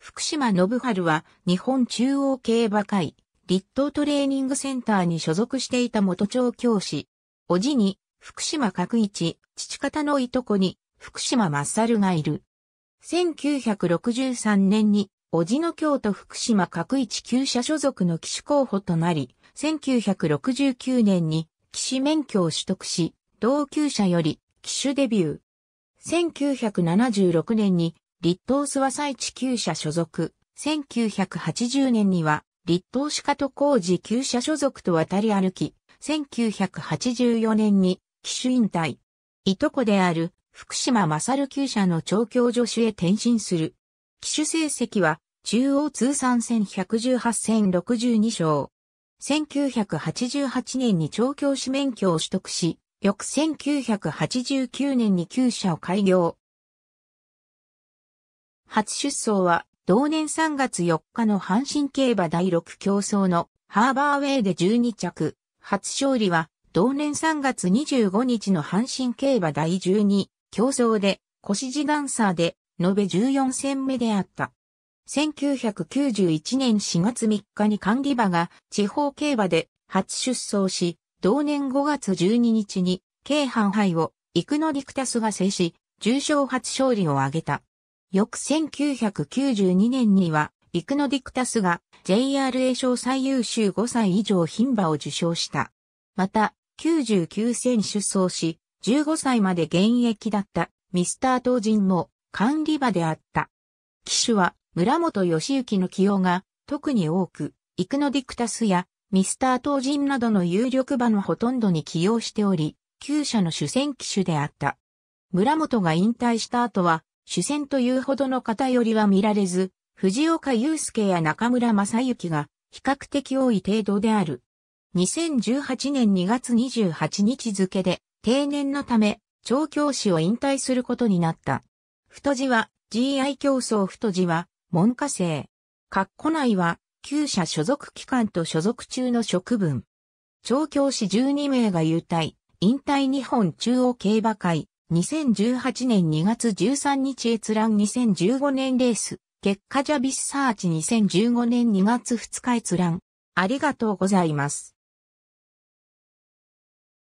福島信春は日本中央競馬会立東トレーニングセンターに所属していた元調教師。おじに福島角一、父方のいとこに福島勝がいる。1963年に、おじの京都福島角一旧社所属の騎手候補となり、1969年に騎士免許を取得し、同級者より騎手デビュー。1976年に立東諏訪西地旧社所属。1980年には、立東鹿科と工事旧社所属と渡り歩き、1984年に、騎手引退。いとこである、福島勝旧社の調教助手へ転身する。騎手成績は、中央通算戦118戦62勝。1988年に調教師免許を取得し、翌1989年に旧社を開業。初出走は、同年3月4日の阪神競馬第6競争のハーバーウェイで12着。初勝利は、同年3月25日の阪神競馬第12競争で、腰地ダンサーで、延べ14戦目であった。1991年4月3日に管理馬が地方競馬で初出走し、同年5月12日に、京阪杯を、イクノディクタスが制し、重賞初勝利を挙げた。翌1992年には、イクノディクタスが JRA 賞最優秀5歳以上牝馬を受賞した。また、99戦出走し、15歳まで現役だったミスター当人も管理馬であった。騎手は村本義行の起用が特に多く、イクノディクタスやミスター当人などの有力馬のほとんどに起用しており、旧社の主戦騎手であった。村本が引退した後は、主戦というほどの偏りは見られず、藤岡祐介や中村正幸が比較的多い程度である。2018年2月28日付で定年のため調教師を引退することになった。太字は GI 競争太字は文科生。括弧内は旧社所属機関と所属中の職分。調教師12名が優退、引退日本中央競馬会、2018年2月13日閲覧2015年レース、結果ジャビスサーチ2015年2月2日閲覧。ありがとうございます。